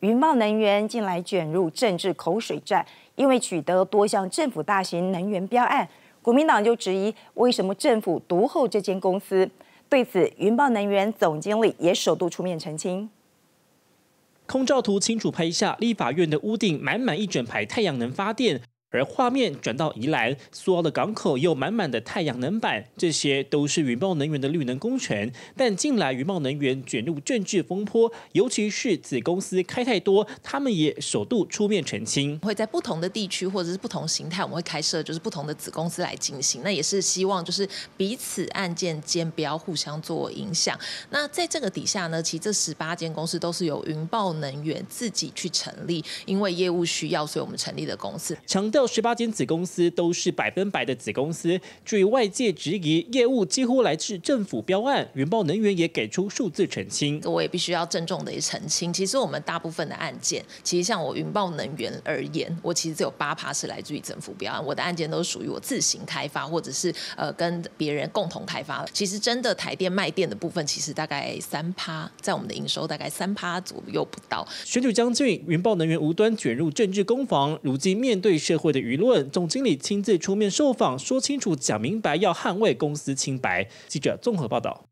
云豹能源近来卷入政治口水战，因为取得多项政府大型能源标案，国民党就质疑为什么政府独厚这间公司。对此，云豹能源总经理也首度出面澄清。空照图清楚拍下，立法院的屋顶满满一整排太阳能发电。而画面转到宜兰，苏澳的港口又满满的太阳能板，这些都是云豹能源的绿能工程。但近来云豹能源卷入政治风波，尤其是子公司开太多，他们也首度出面澄清：会在不同的地区或者是不同形态，我们会开设就是不同的子公司来进行。那也是希望就是彼此案件间不要互相做影响。那在这个底下呢，其实这十八间公司都是由云豹能源自己去成立，因为业务需要，所以我们成立的公司成调。十八间子公司都是百分百的子公司。至于外界质疑业务几乎来自政府标案，云豹能源也给出数字澄清。我也必须要郑重的澄清，其实我们大部分的案件，其实像我云豹能源而言，我其实只有八趴是来自于政府标案。我的案件都属于我自行开发，或者是呃跟别人共同开发。其实真的台电卖电的部分，其实大概三趴，在我们的营收大概三趴左右不到。选举将军云豹能源无端卷入政治攻防，如今面对社会。的舆论，总经理亲自出面受访，说清楚、讲明白，要捍卫公司清白。记者综合报道。